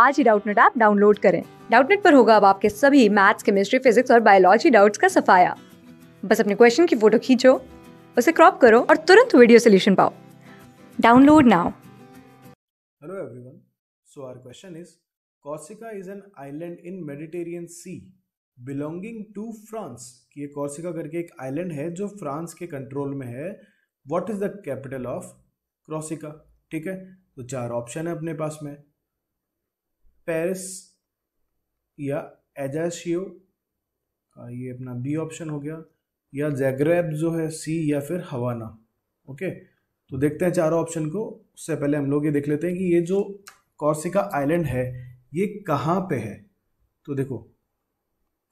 आज ही Doubtnut app download करें डाउटनेट पर होगा अब आपके सभी मैथ्स केमिस्ट्री फिजिक्स और बायोलॉजी डाउट्स का सफाया बस अपने क्वेश्चन की फोटो खींचो उसे क्रॉप करो और तुरंत वीडियो सोल्यूशन पाओ download now hello everyone so our question is Corsica is an island in Mediterranean sea belonging to France ये कॉर्सिका करके एक आइलैंड है जो फ्रांस के कंट्रोल में है what is the capital of Corsica ठीक है तो चार ऑप्शन है अपने पास में पेरिस या एजाशियो ये अपना बी ऑप्शन हो गया या जैग्रेब जो है सी या फिर हवाना ओके तो देखते हैं चारों ऑप्शन को उससे पहले हम लोग ये देख लेते हैं कि ये जो कॉर्सिका आइलैंड है ये कहाँ पे है तो देखो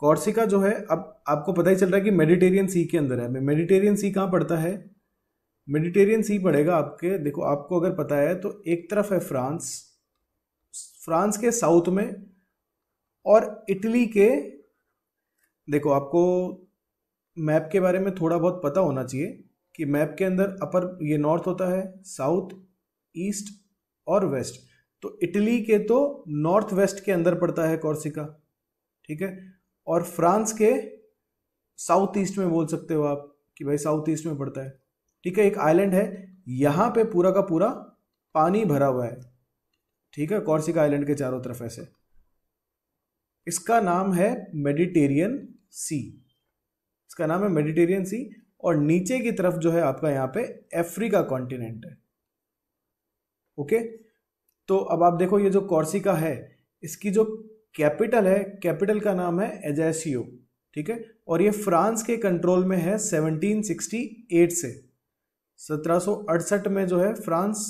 कॉर्सिका जो है अब आपको पता ही चल रहा है कि मेडिटेरियन सी के अंदर है मेडिटेरियन सी कहाँ पड़ता है मेडिटेरियन सी पड़ेगा आपके देखो आपको अगर पता है तो एक तरफ है फ्रांस फ्रांस के साउथ में और इटली के देखो आपको मैप के बारे में थोड़ा बहुत पता होना चाहिए कि मैप के अंदर अपर ये नॉर्थ होता है साउथ ईस्ट और वेस्ट तो इटली के तो नॉर्थ वेस्ट के अंदर पड़ता है कॉर्सिका ठीक है और फ्रांस के साउथ ईस्ट में बोल सकते हो आप कि भाई साउथ ईस्ट में पड़ता है ठीक है एक आइलैंड है यहाँ पे पूरा का पूरा पानी भरा हुआ है ठीक है कॉर्सिका आइलैंड के चारों तरफ ऐसे इसका नाम है मेडिटेरियन सी इसका नाम है मेडिटेरियन सी और नीचे की तरफ जो है आपका यहां पे अफ्रीका कॉन्टिनेंट है ओके तो अब आप देखो ये जो कॉर्सिका है इसकी जो कैपिटल है कैपिटल का नाम है एजेसियो ठीक है और ये फ्रांस के कंट्रोल में है 1768 से 1768 में जो है फ्रांस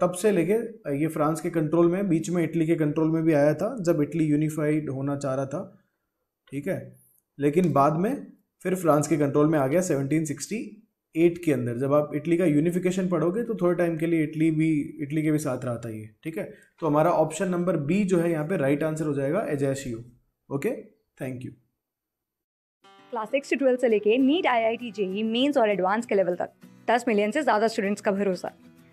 तब से लेके ये फ्रांस के कंट्रोल में बीच में इटली के कंट्रोल में भी आया था जब इटली यूनिफाइड होना चाह रहा था ठीक है लेकिन बाद में फिर फ्रांस के कंट्रोल में आ गया 1768 के अंदर जब आप इटली का यूनिफिकेशन पढ़ोगे तो थोड़े टाइम के लिए इटली भी इटली के भी साथ रहा था ये ठीक है तो हमारा ऑप्शन नंबर बी जो है यहाँ पे राइट आंसर हो जाएगा एजैशियो okay thank you class six से ट्वेल्थ से लेके NEET I I T JEE mains और एडवांस के लेवल तक दस मिलियन से ज़्यादा स्टूडेंट्स का भरोसा